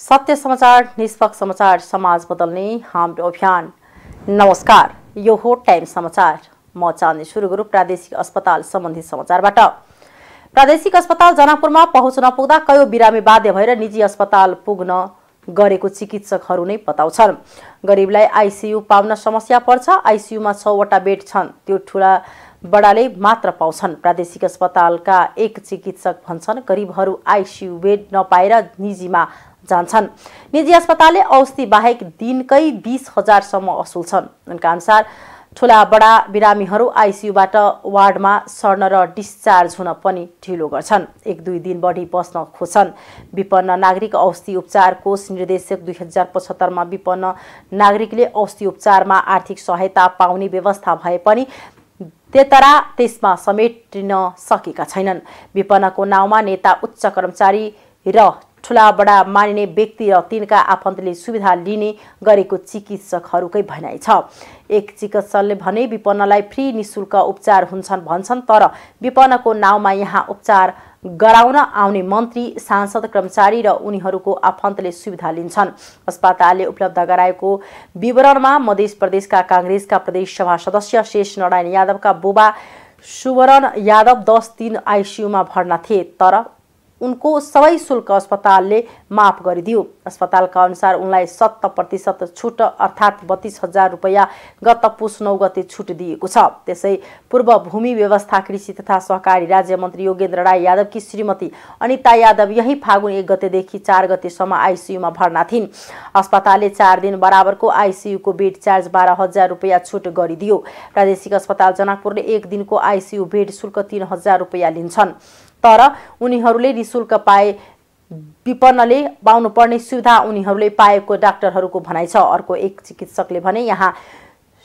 सत्य समाचार निष्पक्ष समाचार समाज बदल्ने हाम्रो अभियान नमस्कार यो हो टाइम समाचार म चाँदी सुरु गुरु प्रादेशिक अस्पताल सम्बन्धी समाचारबाट प्रादेशिक अस्पताल जनकपुरमा पहुँच नपुग्दा कयो बिरामी बाध्य भएर निजी अस्पताल पुग्न गरेको चिकित्सकहरू नै बताउँछन् गरिबलाई आइसियु पाउन समस्या पर्छ आइसियुमा छवटा बेड छन् त्यो ठुला बडाले मात्र पाउँछन् प्रादेशिक अस्पतालका एक चिकित्सक भन्छन् गरिबहरू आइसियु बेड नपाएर निजीमा जान्छन् निजी अस्पतालले औषधि बाहेक दिनकै बिस हजारसम्म असुल छन् उनका अनुसार ठुला बडा बिरामीहरू आइसियुबाट वार्डमा सर्न र डिस्चार्ज हुन पनि ढिलो गर्छन् एक दुई दिन बढी बस्न खोज्छन् विपन्न नागरिक औषधि उपचार कोष निर्देशक दुई हजार पचहत्तरमा विपन्न नागरिकले औषधि उपचारमा आर्थिक सहायता पाउने व्यवस्था भए पनि तेतरा त्यसमा समेटिन सकेका छैनन् विपन्नको नाउँमा नेता उच्च कर्मचारी र ठुला बडा मानिने व्यक्ति र तिनका आफन्तले सुविधा लिने गरेको चिकित्सकहरूकै भनाइ छ एक चिकित्सकले भने विपन्नलाई फ्री निशुल्क उपचार हुन्छन् भन्छन् तर विपन्नको नाउँमा यहाँ उपचार गराउन आउने मन्त्री सांसद कर्मचारी र उनीहरूको आफन्तले सुविधा लिन्छन् अस्पतालले उपलब्ध गराएको विवरणमा मध्य प्रदेशका काङ्ग्रेसका प्रदेश सभा सदस्य शेष नारायण यादवका बुबा सुवरण यादव दस दिन आइसियुमा भर्ना थिए तर उनको सबै शुल्क अस्पतालले माफ गरिदियो अस्पतालका अनुसार उनलाई सत्त प्रतिशत छुट अर्थात् बत्तिस हजार रुपियाँ गत पुस नौ गते छुट दिएको छ त्यसै पूर्व भूमि व्यवस्था कृषि तथा सहकारी राज्य मन्त्री योगेन्द्र राई यादवकी श्रीमती अनिता यादव यही फागुन एक गतेदेखि चार गतेसम्म आइसियुमा भर्ना थिइन् अस्पतालले चार दिन बराबरको आइसियुको बेड चार्ज बाह्र हजार रुपियाँ छुट गरिदियो प्रादेशिक अस्पताल जनकपुरले एक दिनको आइसियु बेड शुल्क तिन हजार रुपियाँ लिन्छन् तर उनीहरूले निशुल्क पाए विपन्नले पाउनुपर्ने सुविधा उनीहरूले पाएको डाक्टरहरूको भनाइ छ अर्को एक चिकित्सकले भने यहाँ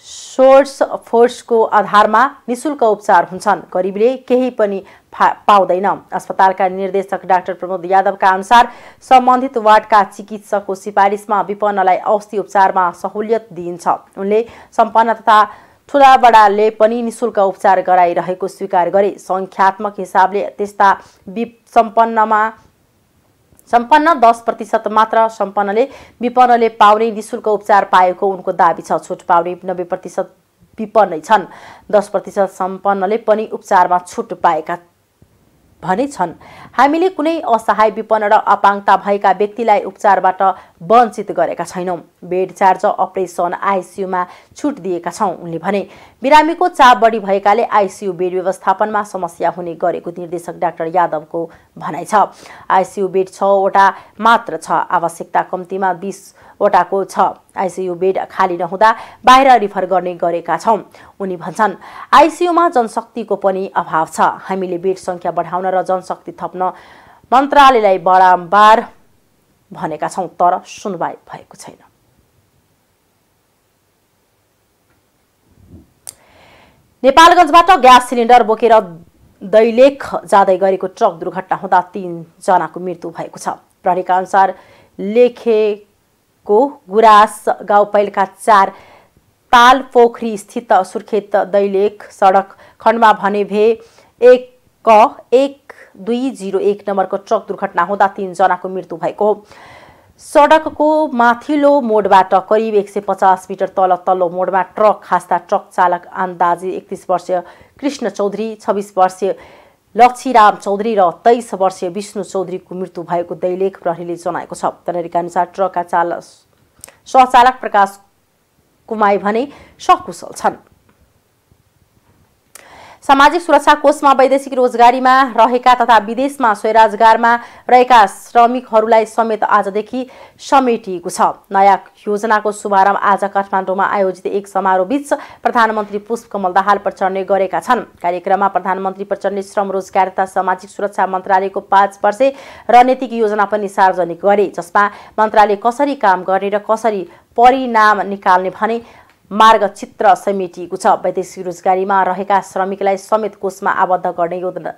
सोर्स फोर्सको आधारमा निशुल्क उपचार हुन्छन् गरिबले केही पनि पाउँदैन अस्पतालका निर्देशक डाक्टर प्रमोद यादवका अनुसार सम्बन्धित वार्डका चिकित्सकको सिफारिसमा विपन्नलाई औषधि उपचारमा सहुलियत दिइन्छ उनले सम्पन्न तथा ठुलाबडाले पनि निशुल्क उपचार गराइरहेको स्वीकार गरे सङ्ख्यात्मक हिसाबले त्यस्ता सम्पन्नमा सम्पन्न दस प्रतिशत मात्र सम्पन्नले विपन्नले पाउने निशुल्क उपचार पाएको उनको दावी छ छुट पाउने नब्बे प्रतिशत विपन्नै छन् दस प्रतिशत सम्पन्नले पनि उपचारमा छुट पाएका भने छन् हामीले कुनै असहाय विपन्न र अपाङ्गता भएका व्यक्तिलाई उपचारबाट वञ्चित गरेका छैनौँ बेड चार्ज अपरेसन आइसियुमा छुट दिएका छौँ उनले भने बिरामीको चाप बढी भएकाले आइसियु बेड व्यवस्थापनमा समस्या हुने गरेको निर्देशक डाक्टर यादवको भनाइ छ आइसियु बेड छवटा मात्र छ आवश्यकता कम्तीमा बिस वटाको छ आइसियु बेड खाली नहुँदा बाहिर रिफर गर्ने गरेका छौँ उनी भन्छन् आइसियुमा जनशक्तिको पनि अभाव छ हामीले बेड सङ्ख्या बढाउन र जनशक्ति थप्न मन्त्रालयलाई बारम्बार भनेका छौँ तर सुनवाई भएको छैन नेपालगञ्जबाट ग्यास सिलिन्डर बोकेर दैलेख जाँदै गरेको ट्रक दुर्घटना हुँदा तिनजनाको मृत्यु भएको छ प्रहरीका अनुसार लेखे को गुरास गाउँपालिका चार ताल पोखरी स्थित सुर्खेत दैलेख सडक खण्डमा भने भे एक क एक दुई जिरो एक नम्बरको ट्रक दुर्घटना हुँदा तिनजनाको मृत्यु भएको हो सडकको माथिल्लो मोडबाट करिब एक सय पचास मिटर तल तल्लो मोडमा ट्रक खास्दा ट्रक चालक आन्दाजी एकतिस वर्षीय कृष्ण चौधरी छब्बिस वर्षीय लक्ष्मीराम चौधरी र तेइस वर्षीय विष्णु चौधरीको मृत्यु भएको दैलेख प्रहरीले जनाएको छ तयारीका अनुसार ट्रकका चालक सहचालक प्रकाश कुमाई भने सकुशल छन् सामाजिक सुरक्षा कोषमा वैदेशिक रोजगारीमा रहेका तथा विदेशमा स्वरोजगारमा रहेका श्रमिकहरूलाई समेत आजदेखि समेटिएको छ नयाँ योजनाको शुभारम्भ आज काठमाडौँमा आयोजित एक समारोहबीच प्रधानमन्त्री पुष्पकमल दाहाल प्रचण्डले गरेका छन् कार्यक्रममा प्रधानमन्त्री प्रचण्डले श्रम रोजगार तथा सामाजिक सुरक्षा मन्त्रालयको पाँच वर्षे रणनीतिक योजना पनि सार्वजनिक गरे जसमा मन्त्रालय कसरी काम गर्ने र कसरी परिणाम निकाल्ने भने मार्ग चित्र समेटिएको छ वैदेशिक रोजगारीमा रहेका श्रमिकलाई समेत कोषमा आबद्ध गर्ने योजना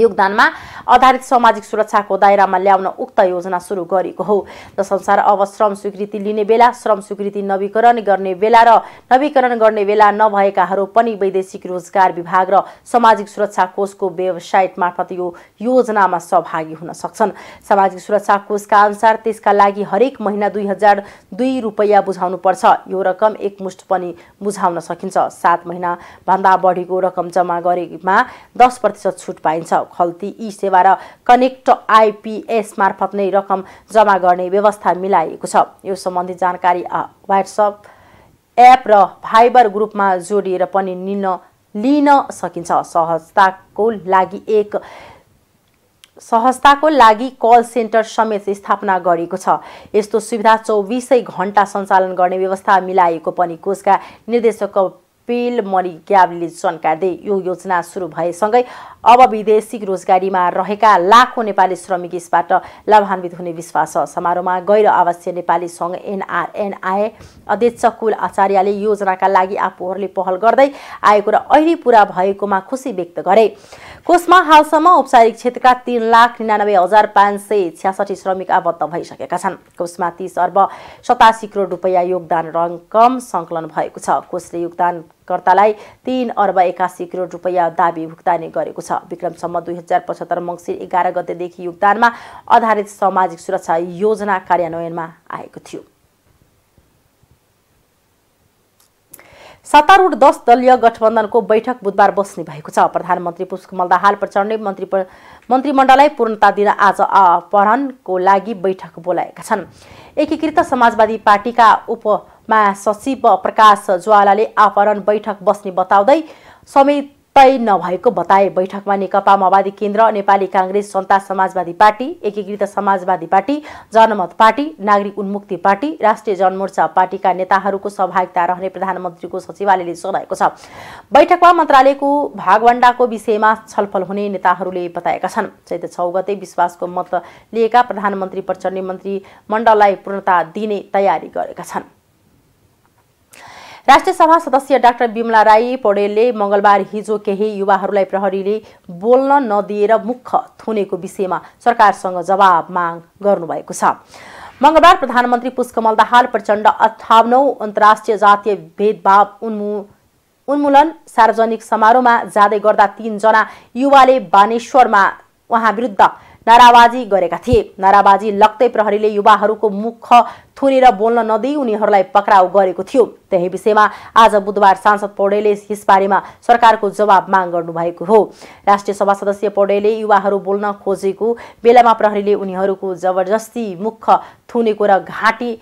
योगदानमा आधारित सामाजिक सुरक्षाको दायरामा ल्याउन उक्त योजना सुरु गरेको हो जसअनुसार अब श्रम स्वीकृति लिने बेला श्रम स्वीकृति नवीकरण गर्ने बेला र नवीकरण गर्ने बेला नभएकाहरू पनि वैदेशिक रोजगार विभाग र सामाजिक सुरक्षा कोषको वेबसाइट मार्फत यो योजनामा सहभागी हुन सक्छन् सामाजिक सुरक्षा कोषका अनुसार त्यसका लागि हरेक महिना दुई हजार दुई रुपैयाँ बुझाउनुपर्छ यो रकम एकमुष्ट पनि बुझाउन सकिन्छ सात महिनाभन्दा बढीको रकम जम्मा गरेमा दस प्रतिशत छुट पाइन्छ खल्ती ई सेवा र कनेक्ट आइपिएस मार्फत नै रकम जम्मा गर्ने व्यवस्था मिलाइएको छ यो सम्बन्धी जानकारी व्हाट्सएप एप र भाइबर ग्रुपमा जोडिएर पनि लिन लिन सकिन्छ सहजताको लागि एक सहजताको लागि कल सेन्टर समेत स्थापना गरिएको छ यस्तो सुविधा चौबिसै घन्टा सञ्चालन गर्ने व्यवस्था मिलाइएको पनि कोषका निर्देशक पिल मणि ग्याबले दिए यो योजना सुरु भएसँगै अब विदेशिक रोजगारीमा रहेका लाखौँ नेपाली श्रमिक यसबाट लाभान्वित हुने विश्वास छ समारोहमा गैर आवासीय नेपाली सङ्घ एनआरएनआई अध्यक्ष कुल आचार्यले योजनाका लागि आफूहरूले पहल गर्दै आएको र अहिले पुरा भएकोमा खुसी व्यक्त गरे कोषमा हालसम्म औपचारिक क्षेत्रका तिन लाख निनानब्बे हजार पाँच सय छ्यासठी श्रमिक आबद्ध भइसकेका छन् कोषमा तिस अर्ब सतासी करोड रुपियाँ योगदान रकम सङ्कलन भएको छ कोषले योगदान प्रयोगकर्तालाई तीन अर्ब एकासी करोड रुपियाँ दावी भुक्तानी गरेको छ विक्रमसम्म दुई हजार पचहत्तर मङ्सिर एघार गतेदेखि योगदानमा आधारित सामाजिक सुरक्षा योजना कार्यान्वयनमा आएको थियो सत्तारूढ दस दलीय गठबन्धनको बैठक बुधबार बस्ने भएको छ प्रधानमन्त्री पुष्पकमल दाहाल प्रचण्डले मन्त्री मन्त्रीमण्डललाई पूर्णता दिन आज अपहरणको लागि बैठक बोलाएका छन् एकीकृत समाजवादी पार्टीका उप महासचिव प्रकाश ज्वालाले आपहरण बैठक बस्ने बताउँदै समय तय नभएको बताए बैठकमा नेकपा माओवादी केन्द्र नेपाली काङ्ग्रेस जनता समाजवादी पार्टी एकीकृत समाजवादी पार्टी जनमत पार्टी नागरिक उन्मुक्ति पार्टी राष्ट्रिय जनमोर्चा पार्टीका नेताहरूको सहभागिता रहने प्रधानमन्त्रीको सचिवालयले जनाएको छ बैठकमा मन्त्रालयको भागवण्डाको विषयमा छलफल हुने नेताहरूले बताएका छन् चैत छौ गते विश्वासको मत लिएका प्रधानमन्त्री प्रचण्ड मन्त्री मण्डललाई पूर्णता दिने तयारी गरेका छन् राष्ट्रिय सभा सदस्य डाक्टर विमला राई पौडेलले मङ्गलबार हिजो केही युवाहरूलाई प्रहरीले बोल्न नदिएर मुख थुनेको विषयमा सरकारसँग जवाब माग गर्नुभएको छ मङ्गलबार प्रधानमन्त्री पुष्कमल दाहाल प्रचण्ड अठाउन्नौ अन्तर्राष्ट्रिय जातीय भेदभाव उन्मु उन्मूलन सार्वजनिक समारोहमा जाँदै गर्दा तीनजना युवाले बानेश्वरमा उहाँ विरुद्ध नाराबाजी गरेका थिए नाराबाजी लग्दै प्रहरीले युवाहरूको मुख थुनेर बोल्न नदिई उनीहरूलाई पक्राउ गरेको थियो त्यही विषयमा आज बुधबार सांसद पौडेलले यसबारेमा सरकारको जवाब माग गर्नुभएको हो राष्ट्रिय सभा सदस्य पौडेलले युवाहरू बोल्न खोजेको बेलामा प्रहरीले उनीहरूको जबरजस्ती मुख थुनेको र घाँटी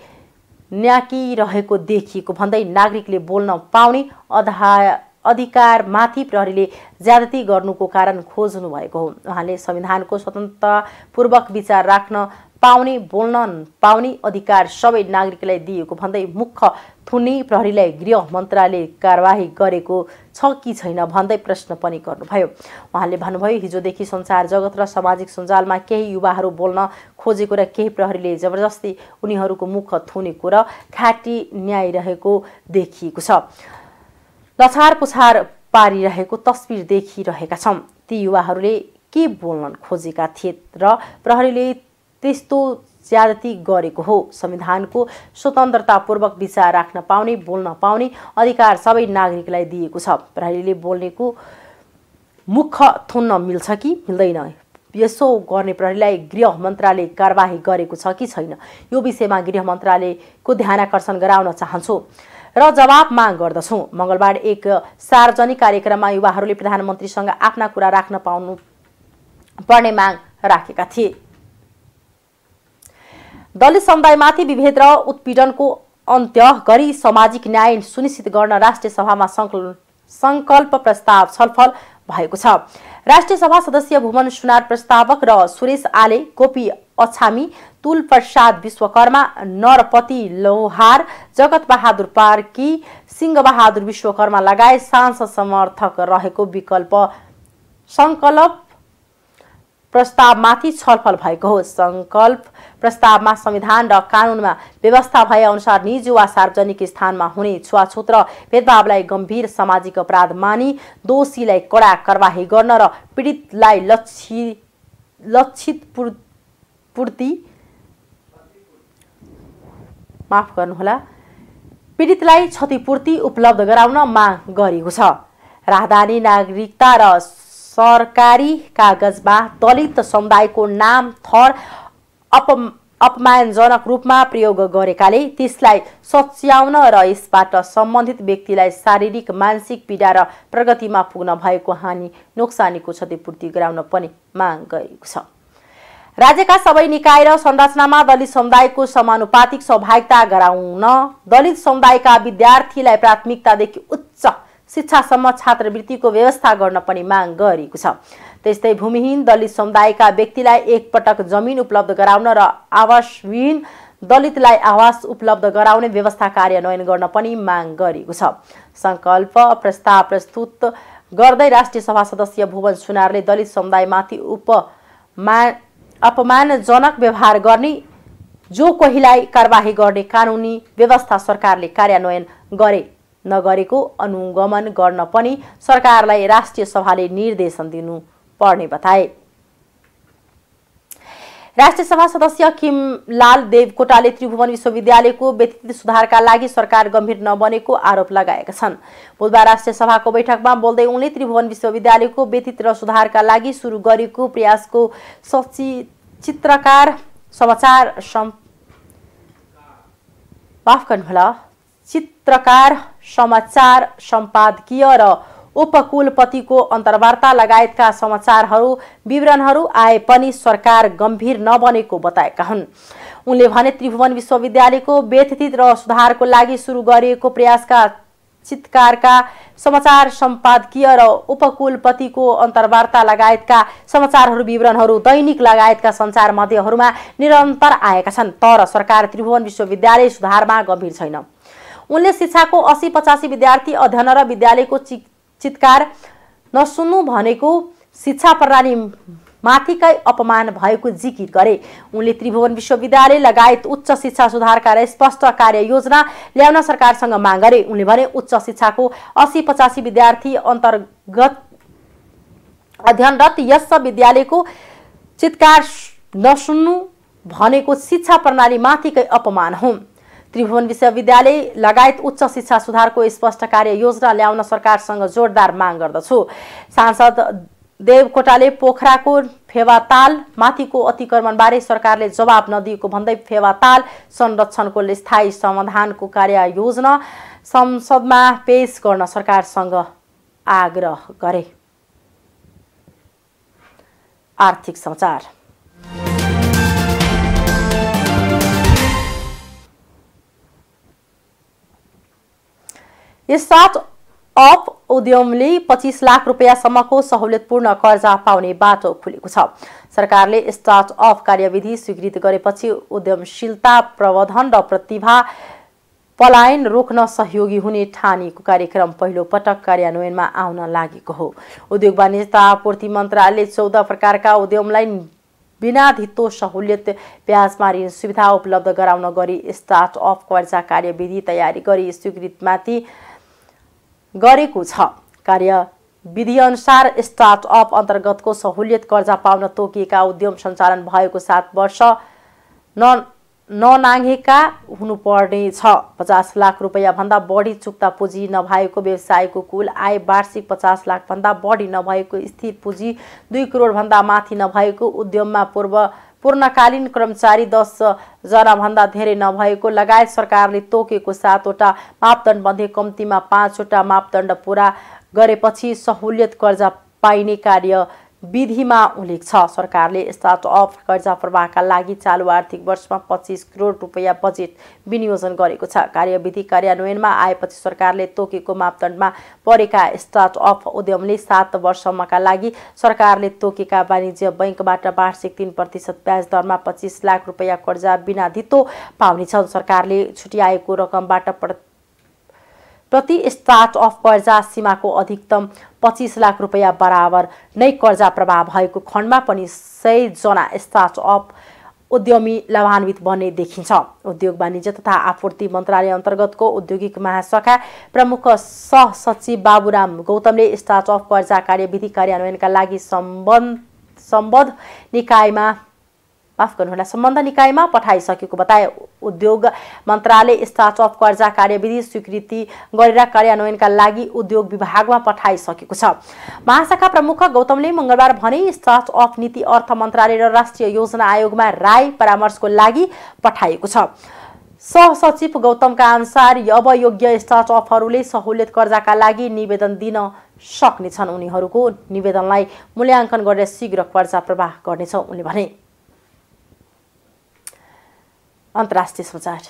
न्याकिरहेको देखिएको भन्दै नागरिकले बोल्न पाउने अधा अधिकार माथि प्रहरीले ज्यादती गर्नुको कारण खोज्नु भएको हो उहाँले संविधानको स्वतन्त्रतापूर्वक विचार राख्न पाउने बोल्न पाउने अधिकार सबै नागरिकलाई दिएको भन्दै मुख्य थुनी प्रहरीलाई गृह मन्त्रालय कारवाही गरेको छ कि छैन भन्दै प्रश्न पनि गर्नुभयो उहाँले भन्नुभयो हिजोदेखि संसार जगत र सामाजिक सञ्जालमा केही युवाहरू बोल्न खोजेको र केही प्रहरीले जबरजस्ती उनीहरूको मुख थुनेको र खाटी न्याय रहेको देखिएको छ लछार पुछार पारिरहेको तस्विर देखिरहेका छौँ ती युवाहरूले के बोल्न खोजेका थिए र प्रहरीले त्यस्तो ज्यादती गरेको हो संविधानको स्वतन्त्रतापूर्वक विचार राख्न पाउने बोल्न पाउने अधिकार सबै नागरिकलाई दिएको छ प्रहरीले बोल्नेको मुख थुन्न मिल्छ कि मिल्दैन यसो गर्ने प्रहरीलाई गृह मन्त्रालय कारवाही गरेको छ कि छैन यो विषयमा गृह मन्त्रालयको ध्यान आकर्षण गराउन चाहन्छु र जवाब माग गर्दछौँ मङ्गलबार एक सार्वजनिक कार्यक्रममा युवाहरूले प्रधानमन्त्रीसँग आफ्ना कुरा राख्न पाउनु पर्ने माग राखेका थिए दलित समुदायमाथि विभेद र उत्पीडनको अन्त्य गरी सामाजिक न्याय सुनिश्चित गर्न राष्ट्रिय सभामा सङ्कलन संकल्प प्रस्ताव छलफल भएको छ राष्ट्रिय सभा सदस्य भुवन सुनार प्रस्तावक र सुरेश आले गोपी अछामी तुल प्रसाद विश्वकर्मा नरपति लोहार जगत बहादुर पार्की सिंहबहादुर विश्वकर्मा लगायत सांसद समर्थक रहेको विकल्प सङ्कल्प प्रस्तावमाथि छलफल भएको हो सङ्कल्प प्रस्तावमा संविधान र कानुनमा व्यवस्था भए अनुसार निजी वा सार्वजनिक स्थानमा हुने छुवाछुत र भेदभावलाई गम्भीर सामाजिक अपराध मानि दोषीलाई कडा कारवाही गर्न र पीडितलाई लक्षित लक्षित पूर्ति माफ गर्नुहोला पीडितलाई क्षतिपूर्ति उपलब्ध गराउन माग गरिएको छ राहदानी नागरिकता र सरकारी कागजमा दलित समुदायको नाम थर अप अपमानजनक रूपमा प्रयोग गरेकाले त्यसलाई सच्याउन र यसबाट सम्बन्धित व्यक्तिलाई शारीरिक मानसिक पीडा र प्रगतिमा पुग्न भएको हानि नोक्सानीको क्षतिपूर्ति गराउन पनि माग गरेको छ राज्यका सबै निकाय र संरचनामा दलित समुदायको समानुपातिक सहभागिता गराउन दलित समुदायका विद्यार्थीलाई प्राथमिकतादेखि उच्च शिक्षासम्म छात्रवृत्तिको व्यवस्था गर्न पनि माग गरिएको छ त्यस्तै भूमिहीन दलित समुदायका व्यक्तिलाई एकपटक जमिन उपलब्ध गराउन र आवासविहीन दलितलाई आवास उपलब्ध गराउने व्यवस्था कार्यान्वयन गर्न पनि माग गरिएको छ सङ्कल्प प्रस्ताव प्रस्तुत गर्दै राष्ट्रिय सभा सदस्य भुवन सुनारले दलित समुदायमाथि उपमा अपमानजनक व्यवहार गर्ने जो कोहीलाई कारवाही गर्ने कानुनी व्यवस्था सरकारले कार्यान्वयन गरे नगरेको अनुगमन गर्न पनि सरकारलाई राष्ट्रिय सभाले निर्देशन दिनु दिनुपर्ने बताए राष्ट्रिय सभा सदस्य किमलाल देवकोटाले त्रिभुवन विश्वविद्यालयको व्यक्तित्व सुधारका लागि सरकार गम्भीर नबनेको आरोप लगाएका छन् बुधबार राष्ट्रिय सभाको बैठकमा बोल्दै उनले त्रिभुवन विश्वविद्यालयको र सुधारका लागि सुरु गरेको प्रयासको चित्रकार समाचार पत्रकार समाचार सम्पादकीय र उपकुलपतिको अन्तर्वार्ता लगायतका समाचारहरू विवरणहरू आए पनि सरकार गम्भीर नबनेको बताएका हुन् उनले भने त्रिभुवन विश्वविद्यालयको व्यथित र सुधारको लागि सुरु गरिएको प्रयासका चितकारका समाचार सम्पादकीय र उपकुलपतिको अन्तर्वार्ता लगायतका समाचारहरू विवरणहरू दैनिक लगायतका सञ्चार मध्यहरूमा निरन्तर आएका छन् तर सरकार त्रिभुवन विश्वविद्यालय सुधारमा गम्भीर छैन उनले शिक्षाको असी पचासी विद्यार्थी अध्ययन र विद्यालयको चि चितकार नसुन्नु भनेको शिक्षा प्रणाली माथिकै अपमान भएको जिकिर गरे उनले त्रिभुवन विश्वविद्यालय लगायत उच्च शिक्षा सुधारका स्पष्ट कार्ययोजना ल्याउन सरकारसँग माग गरे उनले भने उच्च शिक्षाको असी पचासी विद्यार्थी अन्तर्गत अध्ययनरत यस विद्यालयको चितकार नसुन्नु भनेको शिक्षा प्रणाली माथिकै अपमान हुन् त्रिभुवन विश्वविद्यालय लगायत उच्च शिक्षा सुधारको स्पष्ट कार्य योजना ल्याउन सरकारसँग जोरदार माग गर्दछु सांसद देवकोटाले पोखराको फेवाताल माथिको अतिक्रमणबारे सरकारले जवाब नदिएको भन्दै फेवाताल संरक्षणको स्थायी समाधानको कार्य योजना संसदमा पेश गर्न सरकारसँग आग्रह गरे आर्थिक समाचार स्टार्ट अप उद्यमले पच्चिस लाख रुपियाँसम्मको सहुलियतपूर्ण कर्जा पाउने बाटो खुलेको छ सरकारले स्टार्ट अप कार्यविधि स्वीकृत गरेपछि उद्यमशीलता प्रवर्धन र प्रतिभा पलायन रोक्न सहयोगी हुने ठानीको कार्यक्रम पहिलो पटक कार्यान्वयनमा आउन लागेको हो उद्योग वाणिज्य आपूर्ति मन्त्रालयले चौध प्रकारका उद्यमलाई बिना धितो सहुलियत ब्याजमा ऋण सुविधा उपलब्ध गराउन गरी स्टार्टअप कर्जा कार्यविधि तयारी गरी स्वीकृतमाथि गरेको छ कार्य विधिअनुसार स्टार्टअप अन्तर्गतको सहुलियत कर्जा पाउन तोकिएका उद्यम सञ्चालन भएको सात वर्ष न ननाघेका हुनुपर्नेछ पचास लाख रुपियाँभन्दा बढी चुक्ता पुँजी नभएको व्यवसायको कुल आय वार्षिक पचास लाखभन्दा बढी नभएको स्थिर पुँजी दुई करोडभन्दा माथि नभएको उद्यममा पूर्व पूर्णकालीन कर्मचारी दसजनाभन्दा धेरै नभएको लगायत सरकारले तोकेको सातवटा मापदण्डमध्ये कम्तीमा पाँचवटा मापदण्ड पुरा गरेपछि सहुलियत कर्जा पाइने कार्य विधिमा उल्लेख छ सरकारले स्टार्टअप कर्जा प्रवाहका लागि चालु आर्थिक वर्षमा पच्चिस करोड रुपियाँ बजेट विनियोजन गरेको छ कार्यविधि कार्यान्वयनमा आएपछि सरकारले तोकेको मापदण्डमा परेका स्टार्टअप उद्यमले सात वर्षसम्मका लागि सरकारले तोकेका वाणिज्य बैङ्कबाट वार्षिक तिन प्रतिशत ब्याज दरमा पच्चिस लाख रुपियाँ कर्जा बिना धितो पाउनेछन् सरकारले छुट्याएको रकमबाट प्रति स्टार्ट अफ कर्जा सीमाको अधिकतम पच्चिस लाख रुपियाँ बराबर नै कर्जा प्रभाव भएको खण्डमा पनि सयजना स्टार्ट स्टार्टअप उद्यमी लाभान्वित बन्ने देखिन्छ उद्योग वाणिज्य तथा आपूर्ति मन्त्रालय अन्तर्गतको औद्योगिक महाशाखा प्रमुख सहसचिव बाबुराम गौतमले स्टार्ट स्टार्टअप कर्जा कार्यविधि कार्यान्वयनका लागि सम्बन्ध सम्बद्ध निकायमा माफ गर्नुहोला सम्बन्ध निकायमा पठाइसकेको बताए उद्योग मन्त्रालय अफ कर्जा कार्यविधि स्वीकृति गरेर कार्यान्वयनका लागि उद्योग विभागमा पठाइसकेको छ महाशाखा प्रमुख गौतमले मङ्गलबार भने अफ नीति अर्थ मन्त्रालय र राष्ट्रिय योजना आयोगमा राय परामर्शको लागि पठाइएको छ सहसचिव गौतमका अनुसार अब योग्य अफहरूले सहुलियत कर्जाका लागि निवेदन दिन सक्नेछन् उनीहरूको निवेदनलाई मूल्याङ्कन गरेर शीघ्र कर्जा प्रवाह गर्नेछ उनले भने अन्तर्राष्ट्रिय समाचार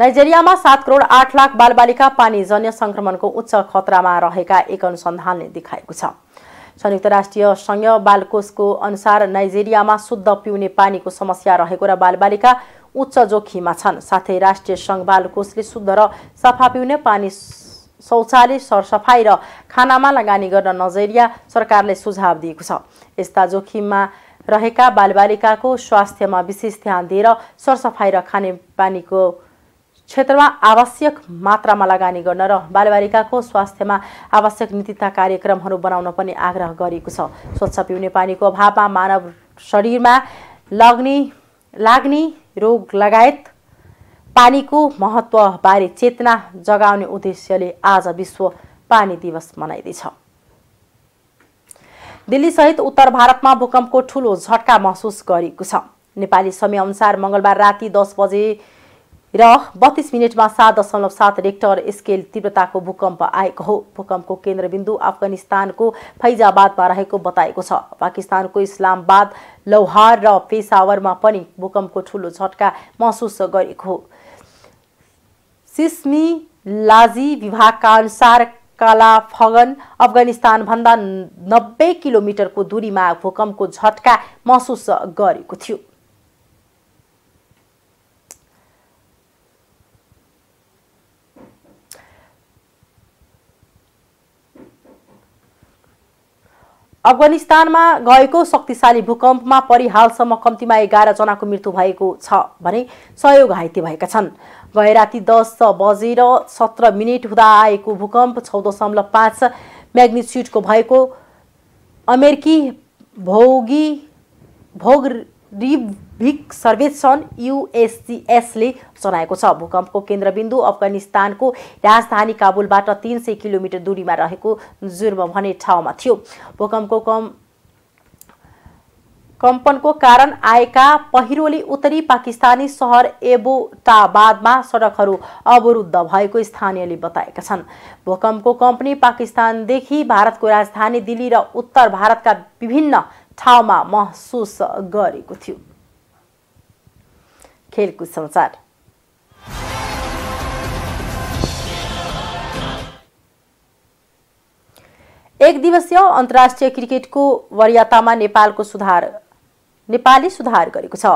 नाइजेरियामा सात करोड आठ लाख बालबालिका पानीजन्य संक्रमणको उच्च खतरामा रहेका एक अनुसन्धानले देखाएको छ संयुक्त राष्ट्रिय संघ बालकोषको अनुसार नाइजेरियामा शुद्ध पिउने पानीको समस्या रहेको र बालबालिका उच्च जोखिममा छन् साथै राष्ट्रिय संघ बालकोषले शुद्ध र सफा पिउने पानी शौचालय सरसफाइ र खानामा लगानी गर्न नजरिया सरकारले सुझाव दिएको छ यस्ता जोखिममा रहेका बालबालिकाको स्वास्थ्यमा विशेष ध्यान दिएर सरसफाइ र खानेपानीको क्षेत्रमा आवश्यक मात्रामा लगानी गर्न र बालबालिकाको स्वास्थ्यमा आवश्यक नीतिता कार्यक्रमहरू बनाउन पनि आग्रह गरिएको छ स्वच्छ पिउने पानीको अभावमा मानव शरीरमा लाग्ने लाग्ने रोग लगायत पानीको महत्त्वबारे चेतना जगाउने उद्देश्यले आज विश्व पानी दिवस मनाइँदैछ दिल्लीसहित उत्तर भारतमा भूकम्पको ठुलो झट्का महसुस गरिएको छ नेपाली समयअनुसार मङ्गलबार राति दस बजे र बत्तिस मिनटमा सात दशमलव सात रेक्टर स्केल तीव्रताको भूकम्प आएको हो भूकम्पको केन्द्रबिन्दु अफगानिस्तानको फैजाबादमा रहेको बताएको छ पाकिस्तानको इस्लामाबाद लौहार र पेसावरमा पनि भूकम्पको ठुलो झट्का महसुस गरेको हो सिस्मी लाजी विभागका अनुसार काला फगन अफगानिस्तानभन्दा नब्बे किलोमिटरको दूरीमा भूकम्पको झट्का महसुस गरेको थियो अफगानिस्तानमा गएको शक्तिशाली भूकम्पमा परिहालसम्म हालसम्म कम्तीमा एघारजनाको मृत्यु भएको छ भने सहयोग घाइते भएका छन् गए राति दस बजेर सत्र मिनट हुँदा आएको भूकम्प छ दशमलव पाँच म्याग्निच्युडको भएको अमेरिकी भोगी भोग रिभिक सर्वेक्षण युएससिएसले जनाएको छ भूकम्पको केन्द्रबिन्दु अफगानिस्तानको राजधानी काबुलबाट तिन सय किलोमिटर दूरीमा रहेको जुर्म भन्ने ठाउँमा थियो भूकम्पको कम कम्पनको कारण आएका पहिरोले उत्तरी पाकिस्तानी सहर एबोटाबादमा सडकहरू अवरुद्ध भएको स्थानीयले बताएका छन् भूकम्पको कम्पनी पाकिस्तानदेखि भारतको राजधानी दिल्ली र उत्तर भारतका विभिन्न ठाउँमा महसुस गरेको थियो खेलकुद समाचार एक दिवसीय अन्तर्राष्ट्रिय क्रिकेटको वरियतामा नेपालको सुधार नेपालले सुधार गरेको छ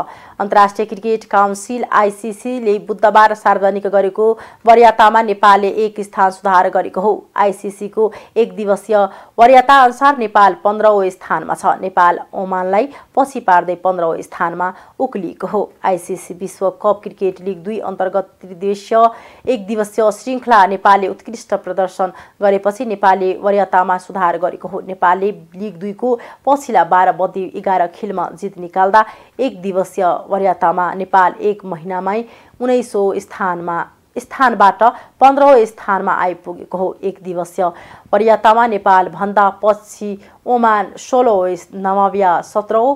अन्तर्राष्ट्रिय क्रिकेट काउन्सिल आइसिसीले बुधबार सार्वजनिक गरेको वरियतामा नेपालले एक स्थान सुधार गरेको हो आइसिसीको एक दिवसीय वरियता अनुसार नेपाल पन्ध्रौँ स्थानमा छ नेपाल ओमानलाई पछि पार्दै पन्ध्रौँ स्थानमा उक्लिएको हो आइसिसी विश्वकप क्रिकेट लिग दुई अन्तर्गत त्रिदेशीय एक दिवसीय श्रृङ्खला नेपालले उत्कृष्ट प्रदर्शन गरेपछि नेपालले वरियतामा सुधार गरेको हो नेपालले लिग दुईको पछिल्ला बाह्र बदी एघार खेलमा जित निकाल्दा एक दिवसीय वरियतामा नेपाल एक महिनामै उन्नाइसौँ स्थानमा स्थानबाट पन्ध्रौँ स्थानमा आइपुगेको हो एक दिवसीय वरियतामा नेपालभन्दा पछि ओमान सोह्रौँ नमाविया सत्रौँ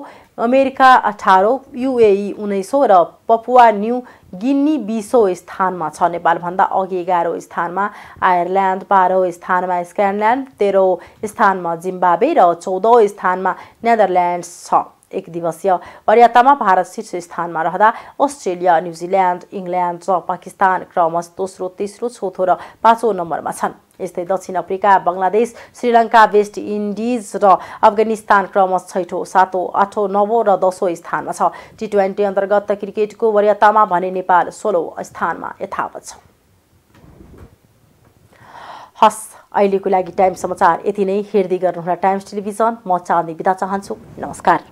अमेरिका अठारौँ युएई उन्नाइसौँ र पपुवा न्यू गिन्नी बिसौँ स्थानमा छ नेपालभन्दा अघि एघारौँ स्थानमा आयरल्यान्ड बाह्रौँ स्थानमा स्क्यान्डल्यान्ड तेह्रौँ स्थानमा जिम्बाबे र चौधौँ स्थानमा नेदरल्यान्ड्स छ एक दिवसीय वरियतामा भारत शीर्ष स्थानमा रहँदा अस्ट्रेलिया न्युजिल्यान्ड इङ्ल्यान्ड र पाकिस्तान क्रमश दोस्रो तेस्रो चौथो र पाँचौँ नम्बरमा छन् यस्तै दक्षिण Africa Bangladesh Sri Lanka West Indies र अफगानिस्तान क्रमश छैठौँ सातौँ आठौँ नवौँ र दसौँ स्थानमा छ टी ट्वेन्टी अन्तर्गत क्रिकेटको वरियतामा भने नेपाल सोह्रौँ स्थानमा यथावत छ हस् अहिलेको लागि टाइम समाचार यति नै हेर्दै गर्नुहोला टाइम्स टेलिभिजन म चाँदी बिदा चाहन्छु नमस्कार